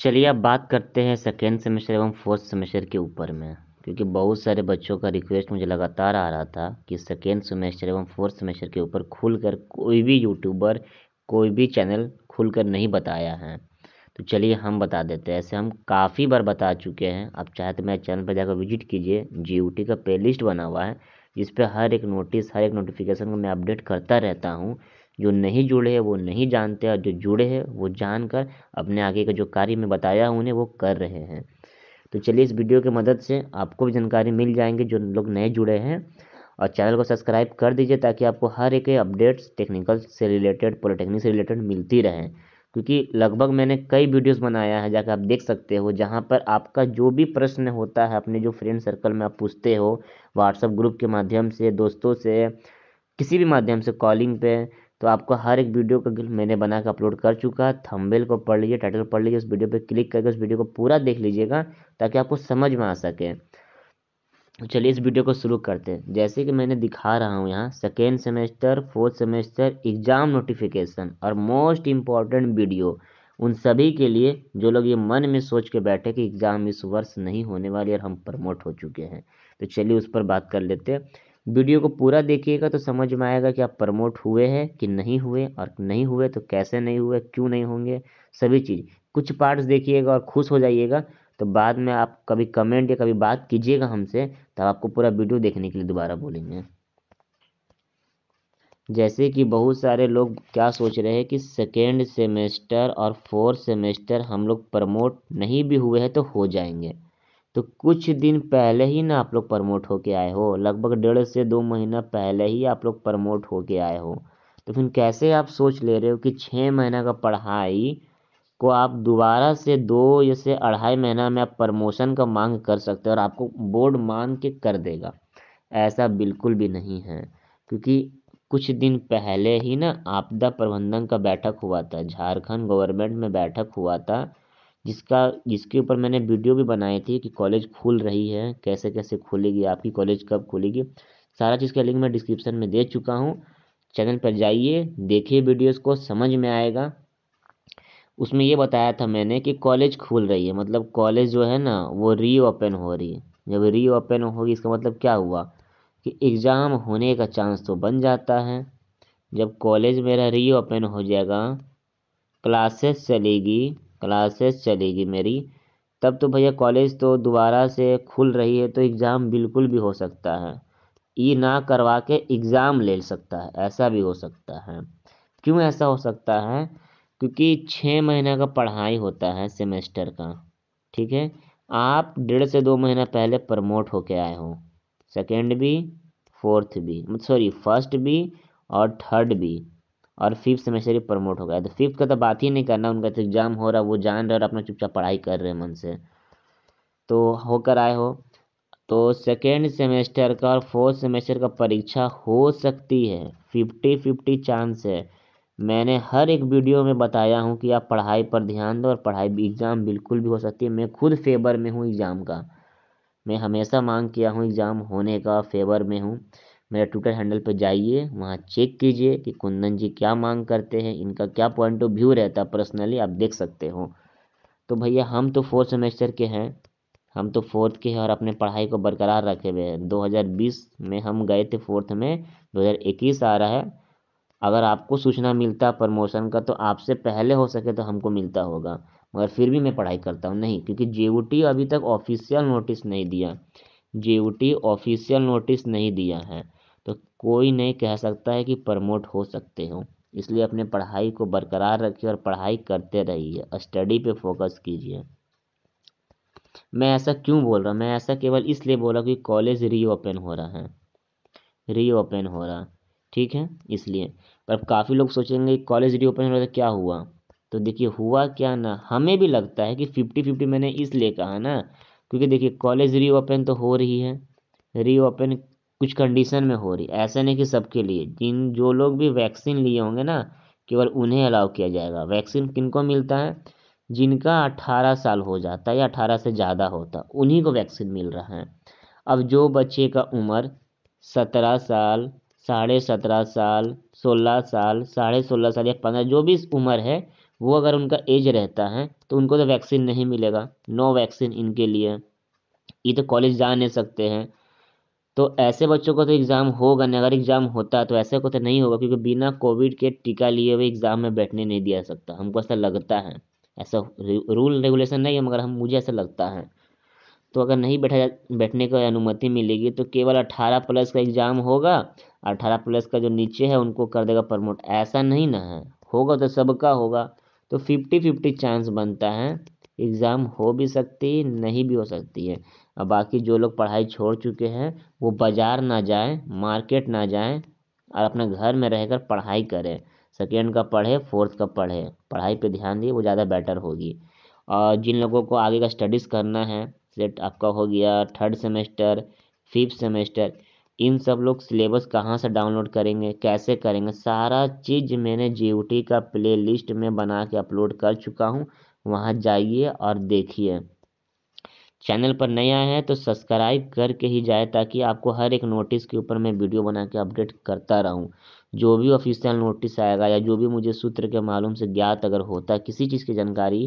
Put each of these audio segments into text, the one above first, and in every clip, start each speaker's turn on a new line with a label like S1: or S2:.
S1: चलिए अब बात करते हैं सेकेंड सेमेस्टर एवं फोर्थ सेमेस्टर के ऊपर में क्योंकि बहुत सारे बच्चों का रिक्वेस्ट मुझे लगातार आ रहा था कि सेकेंड सेमेस्टर एवं फोर्थ सेमेस्टर के ऊपर खुलकर कोई भी यूट्यूबर कोई भी चैनल खुलकर नहीं बताया है तो चलिए हम बता देते हैं ऐसे हम काफ़ी बार बता चुके हैं आप चाहे तो मेरे चैनल पर जाकर विजिट कीजिए जी का प्ले लिस्ट बना हुआ है जिस पर हर एक नोटिस हर एक नोटिफिकेशन को मैं अपडेट करता रहता हूँ जो नहीं जुड़े हैं वो नहीं जानते और जो जुड़े हैं वो जानकर अपने आगे का जो कार्य में बताया उन्हें वो कर रहे हैं तो चलिए इस वीडियो की मदद से आपको भी जानकारी मिल जाएंगे जो लोग नए जुड़े हैं और चैनल को सब्सक्राइब कर दीजिए ताकि आपको हर एक अपडेट्स टेक्निकल से रिलेटेड पॉलिटेक्निक से रिलेटेड मिलती रहे क्योंकि लगभग मैंने कई वीडियोस बनाया है जाकर आप देख सकते हो जहाँ पर आपका जो भी प्रश्न होता है अपने जो फ्रेंड सर्कल में आप पूछते हो व्हाट्सअप ग्रुप के माध्यम से दोस्तों से किसी भी माध्यम से कॉलिंग पे तो आपको हर एक वीडियो का मैंने बना के अपलोड कर चुका थंबनेल को पढ़ लीजिए टाइटल पढ़ लीजिए उस वीडियो पे क्लिक करके उस वीडियो को पूरा देख लीजिएगा ताकि आपको समझ में आ सके चलिए इस वीडियो को शुरू करते हैं जैसे कि मैंने दिखा रहा हूँ यहाँ second semester fourth semester exam notification और मोस्ट इम्पॉर्टेंट वीडियो उन सभी के लिए जो लोग ये मन में सोच के बैठे कि एग्ज़ाम इस वर्ष नहीं होने वाली और हम प्रमोट हो चुके हैं तो चलिए उस पर बात कर लेते हैं वीडियो को पूरा देखिएगा तो समझ में आएगा कि आप प्रमोट हुए हैं कि नहीं हुए और नहीं हुए तो कैसे नहीं हुए क्यों नहीं होंगे सभी चीज़ कुछ पार्ट्स देखिएगा और खुश हो जाइएगा तो बाद में आप कभी कमेंट या कभी बात कीजिएगा हमसे तो आपको पूरा वीडियो देखने के लिए दोबारा बोलेंगे जैसे कि बहुत सारे लोग क्या सोच रहे हैं कि सेकेंड सेमेस्टर और फोर्थ सेमेस्टर हम लोग प्रमोट नहीं भी हुए हैं तो हो जाएंगे तो कुछ दिन पहले ही ना आप लोग प्रमोट होके आए हो लगभग डेढ़ से दो महीना पहले ही आप लोग प्रमोट होके आए हो तो फिर कैसे आप सोच ले रहे हो कि छः महीना का पढ़ाई को आप दोबारा से दो या से अढ़ाई महीना में आप प्रमोशन का मांग कर सकते हो और आपको बोर्ड मान के कर देगा ऐसा बिल्कुल भी नहीं है क्योंकि कुछ दिन पहले ही ना आपदा प्रबंधन का बैठक हुआ था झारखंड गवर्नमेंट में बैठक हुआ था जिसका जिसके ऊपर मैंने वीडियो भी बनाई थी कि कॉलेज खुल रही है कैसे कैसे खुलेगी आपकी कॉलेज कब खुलेगी सारा चीज़ का लिंक मैं डिस्क्रिप्शन में दे चुका हूँ चैनल पर जाइए देखिए वीडियोस को समझ में आएगा उसमें ये बताया था मैंने कि कॉलेज खुल रही है मतलब कॉलेज जो है ना वो री ओपन हो रही है जब ओपन होगी इसका मतलब क्या हुआ कि एग्ज़ाम होने का चांस तो बन जाता है जब कॉलेज मेरा री ओपन हो जाएगा क्लासेस चलेगी क्लासेस चलेगी मेरी तब तो भैया कॉलेज तो दोबारा से खुल रही है तो एग्ज़ाम बिल्कुल भी हो सकता है ई ना करवा के एग्ज़ाम ले सकता है ऐसा भी हो सकता है क्यों ऐसा हो सकता है क्योंकि छः महीने का पढ़ाई होता है सेमेस्टर का ठीक है आप डेढ़ से दो महीना पहले प्रमोट होके आए हो सेकेंड भी फोर्थ भी सॉरी मतलब फर्स्ट भी और थर्ड भी और फिफ्थ सेमेस्टर ही प्रमोट हो गया तो फिफ्थ का तो बात ही नहीं करना उनका तो एग्ज़ाम हो रहा वो जान रहे और अपना चुपचाप पढ़ाई कर रहे मन से तो होकर आए हो तो सेकेंड सेमेस्टर का और फोर्थ सेमेस्टर का परीक्षा हो सकती है फिफ्टी फिफ्टी चांस है मैंने हर एक वीडियो में बताया हूँ कि आप पढ़ाई पर ध्यान दो और पढ़ाई भी एग्ज़ाम बिल्कुल भी हो सकती है मैं खुद फेवर में हूँ एग्ज़ाम का मैं हमेशा मांग किया हूँ एग्ज़ाम होने का फेवर में हूँ मेरा ट्विटर हैंडल पर जाइए वहाँ चेक कीजिए कि कुंदन जी क्या मांग करते हैं इनका क्या पॉइंट ऑफ व्यू रहता है पर्सनली आप देख सकते हो तो भैया हम तो फोर्थ सेमेस्टर के हैं हम तो फोर्थ के हैं और अपने पढ़ाई को बरकरार रखे हुए हैं 2020 में हम गए थे फोर्थ में 2021 आ रहा है अगर आपको सूचना मिलता प्रमोशन का तो आपसे पहले हो सके तो हमको मिलता होगा मगर फिर भी मैं पढ़ाई करता हूँ नहीं क्योंकि जे अभी तक ऑफिशियल नोटिस नहीं दिया जे ऑफिशियल नोटिस नहीं दिया है कोई नहीं कह सकता है कि प्रमोट हो सकते हो इसलिए अपने पढ़ाई को बरकरार रखिए और पढ़ाई करते रहिए स्टडी पे फोकस कीजिए मैं ऐसा क्यों बोल रहा हूँ मैं ऐसा केवल इसलिए बोल रहा हूँ कि कॉलेज रीओपन हो रहा है रीओपन हो रहा ठीक है इसलिए पर काफ़ी लोग सोचेंगे कॉलेज रीओपन हो रहा तो क्या हुआ तो देखिए हुआ क्या ना हमें भी लगता है कि फिफ्टी फिफ्टी मैंने इसलिए कहा ना क्योंकि देखिए कॉलेज रीओपन तो हो रही है रीओपन कुछ कंडीशन में हो रही ऐसे ऐसा नहीं कि सबके लिए जिन जो लोग भी वैक्सीन लिए होंगे ना केवल उन्हें अलाउ किया जाएगा वैक्सीन किनको मिलता है जिनका अट्ठारह साल हो जाता है या अठारह से ज़्यादा होता उन्हीं को वैक्सीन मिल रहा है अब जो बच्चे का उम्र सत्रह साल साढ़े सत्रह साल सोलह साल साढ़े सोलह साल या पंद्रह जो भी उम्र है वो अगर उनका एज रहता है तो उनको तो वैक्सीन नहीं मिलेगा नो वैक्सीन इनके लिए ये तो कॉलेज जा नहीं सकते हैं तो ऐसे बच्चों को तो एग्ज़ाम होगा नहीं अगर एग्ज़ाम होता तो ऐसे को तो नहीं होगा क्योंकि बिना कोविड के टीका लिए हुए एग्ज़ाम में बैठने नहीं दिया सकता हमको ऐसा लगता है ऐसा रूल रेगुलेशन नहीं है मगर हम मुझे ऐसा लगता है तो अगर नहीं बैठा बैठने का अनुमति मिलेगी तो केवल अठारह प्लस का एग्ज़ाम होगा अठारह प्लस का जो नीचे है उनको कर देगा प्रमोट ऐसा नहीं ना है होगा तो सबका होगा तो फिफ्टी फिफ्टी चांस बनता है एग्ज़ाम हो भी सकती नहीं भी हो सकती है और बाकी जो लोग पढ़ाई छोड़ चुके हैं वो बाज़ार ना जाएँ मार्केट ना जाएँ और अपने घर में रहकर पढ़ाई करें सेकेंड का पढ़े फोर्थ का पढ़े पढ़ाई पे ध्यान दिए वो ज़्यादा बेटर होगी और जिन लोगों को आगे का स्टडीज़ करना है सेट आपका हो गया थर्ड सेमेस्टर फिफ्थ सेमेस्टर इन सब लोग सिलेबस कहाँ से डाउनलोड करेंगे कैसे करेंगे सारा चीज़ मैंने जी का प्ले लिस्ट में बना के अपलोड कर चुका हूँ वहाँ जाइए और देखिए चैनल पर नया है तो सब्सक्राइब करके ही जाए ताकि आपको हर एक नोटिस के ऊपर मैं वीडियो बना के अपडेट करता रहूँ जो भी ऑफिशियल नोटिस आएगा या जो भी मुझे सूत्र के मालूम से ज्ञात अगर होता किसी चीज़ की जानकारी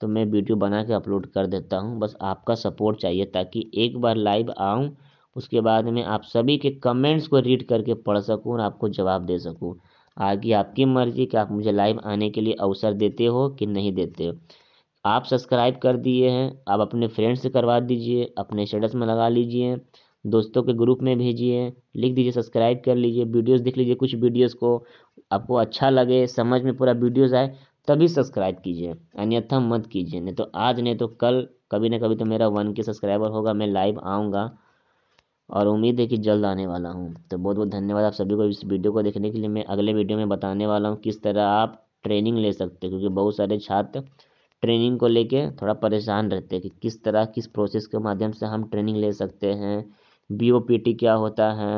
S1: तो मैं वीडियो बना के अपलोड कर देता हूँ बस आपका सपोर्ट चाहिए ताकि एक बार लाइव आऊँ उसके बाद में आप सभी के कमेंट्स को रीड करके पढ़ सकूँ और आपको जवाब दे सकूँ आगे आपकी मर्ज़ी कि आप मुझे लाइव आने के लिए अवसर देते हो कि नहीं देते हो आप सब्सक्राइब कर दिए हैं आप अपने फ्रेंड से करवा दीजिए अपने स्टेटस में लगा लीजिए दोस्तों के ग्रुप में भेजिए लिख दीजिए सब्सक्राइब कर लीजिए वीडियोस देख लीजिए कुछ वीडियोस को आपको अच्छा लगे समझ में पूरा वीडियोस आए तभी सब्सक्राइब कीजिए अन्यथा मत कीजिए नहीं तो आज नहीं तो कल कभी ना कभी तो मेरा वन के सब्सक्राइबर होगा मैं लाइव आऊँगा और उम्मीद है कि जल्द आने वाला हूँ तो बहुत बहुत धन्यवाद आप सभी को इस वीडियो को देखने के लिए मैं अगले वीडियो में बताने वाला हूँ किस तरह आप ट्रेनिंग ले सकते क्योंकि बहुत सारे छात्र ट्रेनिंग को लेके थोड़ा परेशान रहते हैं कि किस तरह किस प्रोसेस के माध्यम से हम ट्रेनिंग ले सकते हैं बी ओ पी टी क्या होता है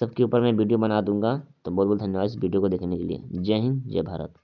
S1: सबके ऊपर मैं वीडियो बना दूंगा तो बहुत बहुत धन्यवाद इस वीडियो को देखने के लिए जय हिंद जय भारत